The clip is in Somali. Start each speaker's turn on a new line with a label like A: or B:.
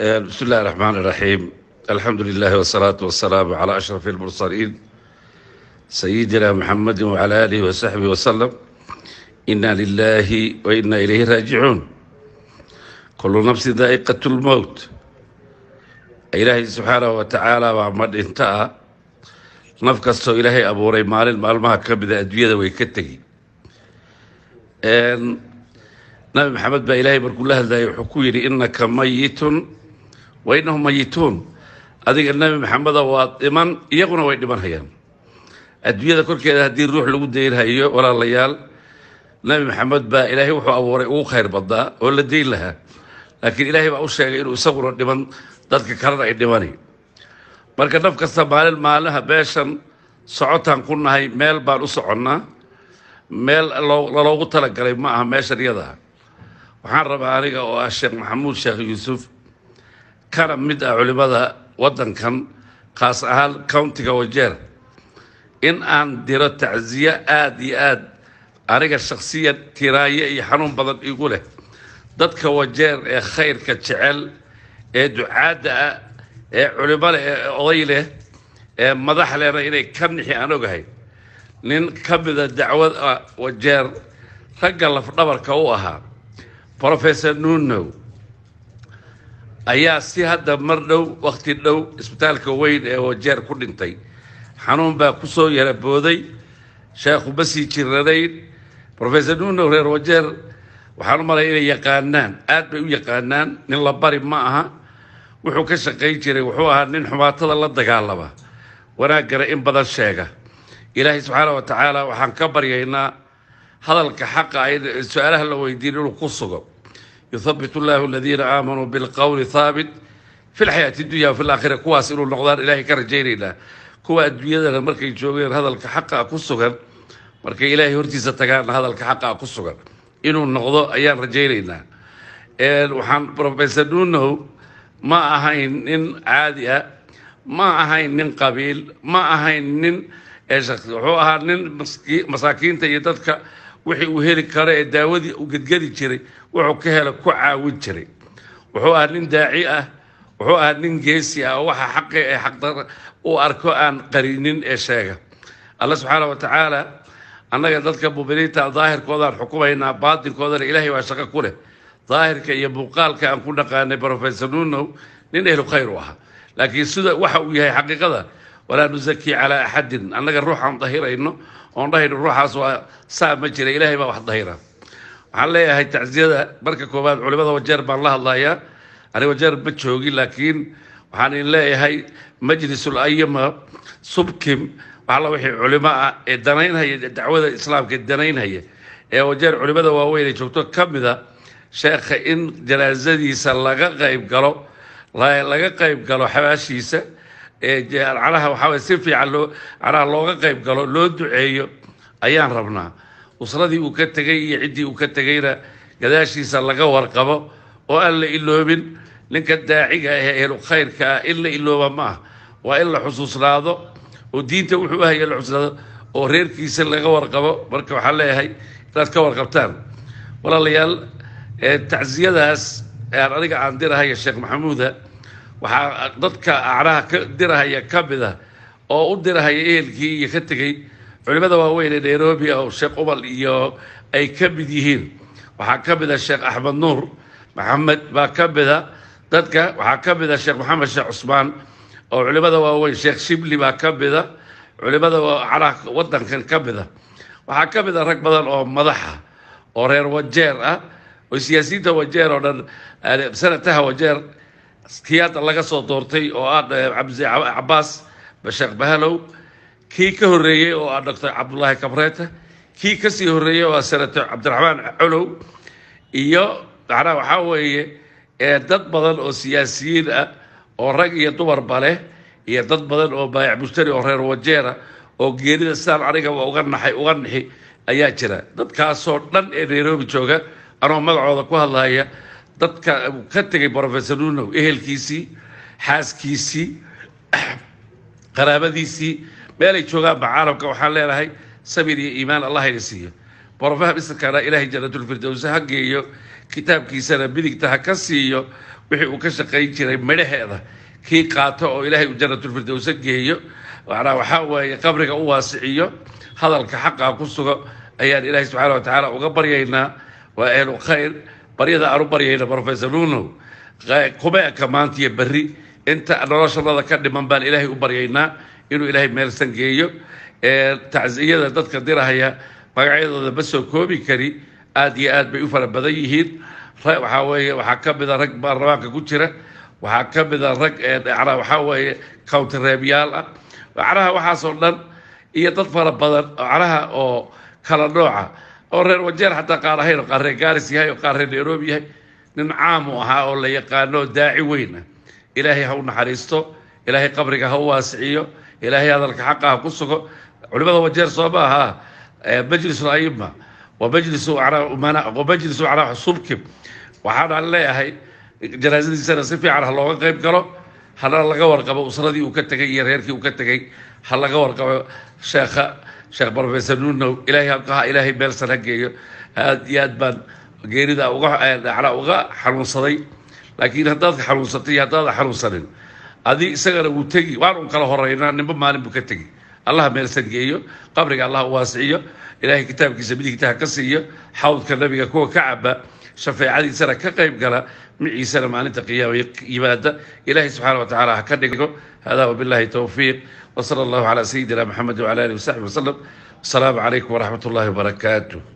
A: بسم الله الرحمن الرحيم الحمد لله والصلاة والسلام على أشرف المرسلين سيدنا محمد وعلى آله وصحبه وسلم إنا لله وإنا إليه راجعون كل نفس ذائقة الموت إلهي سبحانه وتعالى وعمد انتهى naf kastoo ilaahay abuuray maalin maalmaha ka mida adduunyada way ka tegi nabi maxamed baa ilaahay markuu la wa innahum mayituun adiga nebi maxameda waa dhiman iyaguna way dhimanhayaan adduunyada korkeeda haddii ruux lagu dayn hayo walaalayaal nebi maxamed baa ilaahay wuxuu abuuray ugu khayr badnaa oo la dayn lahaa laakiin ilaahay baa u sheegay inuu isaguna dhiman dadka kalena ay dhimani marka naf kasta maalin maalinaha beeshan socotaan ku nahay meel baan u soconnaa meel laloogu talagalay ma aha meeshan iyadaa waxaan rabaa aniga oo ah sheekh maxamuud sheekh yuusuf kana mid ah culimmada waddankan khaas ahaan countiga wajeer in aan diro tacsiyo aada iyo aad aniga shakhsiyan tiraaye iyo xanuun badan igu leh dadka wajeer ee khayrka jecel ee ducaadda ah ee culimo leh ee oday leh ee madax lehna inay ka nixi aan ogahay nin ka mida dacwada wajeer ragga lafdhabarka u ahaa professor nunow ayaa si hadda mar dhow wakhti dhow isbitaalka weyn ee hojeer ku dhintay xanuun baa ku soo yara booday sheekhu ma sii jiranayn rofesor nuuno reer hojeer waxaan u malaya inay yaqaanaan aad bay u yaqaanaan nin la bari ma aha wuxuu ka shaqayn jiray wuxuu ahaa nin xumaatada la dagaalama wanaaggana in badan sheega ilaahay subxaana wa tacaala waxaan ka baryaynaa hadalka xaqa ay su-aalaha la weydiin inuu ku sugo yuhabbit llah aladiina aamanuu bilqowli haabit fi lxayaati اdunya fi laakhira kuwaas inuu noqdaan ilahay ka rajaynaynaa kuwa adduunyadana markay joogeen hadalka xaqa ku sugan markay ilaahay hortiisa tagaan hadalka xaqa ku sugan inuu noqdo ayaan rajaynaynaa waxaan rofesor nunow ma ahayn nin caadi ah ma ahayn nin qabiil ma ahayn nin wuxuu ahaa nin masaakiinta iyo dadka wixii uu heli karo ee daawadii uu gedgedi jiray wuxuu ka hela ku caawin jiray wuxuu ahaa nin daaci ah wuxuu ahaa nin geesi ah oo waxa xaqi ee xaqdar u arko aan qarinin ee sheega alla subxaana wa tacaala annaga dadka muminiinta daahirkoodaan xukumaynaa baatinkoodana ilaahay waa shaqo ku leh daahirka iyo muuqaalka aan ku dhaqaanay brofesor nunow nin ehlu khayr u ahaa laakiin sida waxa uu yahay xaqiiqada walaa nusakii calaa axadin annaga ruuxaan dahirayno oon dhahayno ruuxaas waa saa ma jira ilaahay baa wax dahira waxaan leeyahay tacsiyada marka koowaad culimada wajeer baan la hadlayaa aniga wajeer ma joogin laakiin waxaan idin leeyahay majlisul ayama subkim waxalla wixii culimo ah ee danaynhaya dacwada islaamka danaynhaya ee wajeer culimada waaweyn ay joogto ka mida sheekha in janaasadiisa laga qayb galo laga qayb galo xabaashiisa canaha waxaa way si fiican loo canaha looga qayb galo loo duceeyo ayaan rabnaa usradii uu ka tegay iyo ciddii uu ka tegayna gadaashiisa laga warqabo oo aan la iloobin ninka daaciga ah ee ehlu khayrka ah in la ilooba ma ah waa in la xusuusnaado oo diinta wuxuu ahaya la xusuusnaado oo reerkiisa laga warqabo marka waxaan leeyahay inaad ka warqabtaan walaalayaal tacsiyadaas aan aniga aan dirahayo sheekh maxamuuda waxaa dadka acraha ka dirahaya ka mida ah oo u dirahaya ehelkii iyo ka tegey culimmada waaweyn ee nairobi oo ah, sheekh ubal iyo ay ka mid yihiin waxaa ka mid a ah sheekh axmed nuur maxamed baa ka mida dadka waxaa ka mid a sheekh maxamed sheekh cusmaan oo culimmada waaweyn sheekh shibli baa ka mida culimmada acraha waddankan ka mid a waxaa ka mid a rag badan oo madaxa oo reer wajeer ah oo siyaasiyiinta wajeer oo dhan sanataha wajeer askiyaad laga soo doortay oo ah cabbaas basheekh bahalow kii ka horreeyey oo ah doctor cabdullaahi kabreeta kii ka sii horreeyey oo ah senator cabdiraxmaan colow iyo macnaa waxaa weeye eh, dad badan oo siyaasiyiin ah oo rag iyo dumarba leh iyo dad badan oo baayac mushtari oo reer wajeera oo geerida sidaan anigaba uga naxay uga nixi ayaa jira dadkaasoo dhan ee nairobi jooga anoo magacooda ku hadlaya dadka uu ka tegay brofesornunow ehelkiisii xaaskiisii qaraabadiisii meelay joogaanba caalamka waxaan leenahay sabir iyo iimaan allah ina siiyo borofa misrkaana ilaahay janatulfirdows ha geeyo kitaabkiisana midigta ha ka siiyo wixii uu ka shaqayn jiray midhaheeda kii qaato oo ilaahay uu janatulfirdows geeyo manaa waxaa waaye qabriga u waasiciyo hadalka xaqa ku sugo ayaan ilaahay subxaana wa tacaala uga baryaynaa waa ahlu khayr baryada aan u baryayna rofesor nuunow hubeeka maanta iyo berri inta noloshanada ka dhiman baan ilaahay u baryaynaa inuu ilaahay meelsan geeyo tacsiyada dadka dirahaya magacyadooda ma soo koobi kari aada iyo aad bay u fara badan yihiin waxaa weeye waxaa ka mida rag baarlamaanka ku jira waxaa ka mida rag waxaa weeye countireebyaal ah macnaha waxaasoo dhan iyo dad fara badan macnaha oo kala nooca oo reer wajeer xataa qaar ahayn oo qaar reer gaaris yahay oo qaar reer nairobi yahay nin caam u ahaa oo la yaqaano daaci weyna ilaahay ha u naxariisto ilaahay qabriga ha u waasiciyo ilaahay hadalka xaqa ha ku sugo culimada wajeer soo ma ahaa majlisul aima wa majlisu canaa xusubkim waxaana leeyahay janaasadiisana si fiican ha looga qayb galo hana laga warqabo usradii uu ka tegay iyo reerkii uu ka tegay ha laga warqabo sheekha sheekh brofesor nuurnow ilaahay halkaha ilaahay beelsan ha geeyo aad iyo aad baan geerida ugadhacla uga xanuunsaday laakiin haddaad xanuunsatay iyo haddaada xanuunsanin adi isagana wuu tegi waan un kala horeynaa nimba maalin buu ka tegi allah meelsan geeyo qabriga allah u waasiciyo ilaahay kitaabkiisa midigta ha ka siiyo xawdka nabiga kuwa ka caba shafeecadiisana ka qayb gala miciisana maalinta qiyaama yimaada ilaahay subxaana wa tacaala ha ka dhigo hada wabillahi towfiiq wa sala allahu calaa sayidina maxamed wacala alihi wasaxbi wasalam wasalaamu calaykum waraxmat ullahi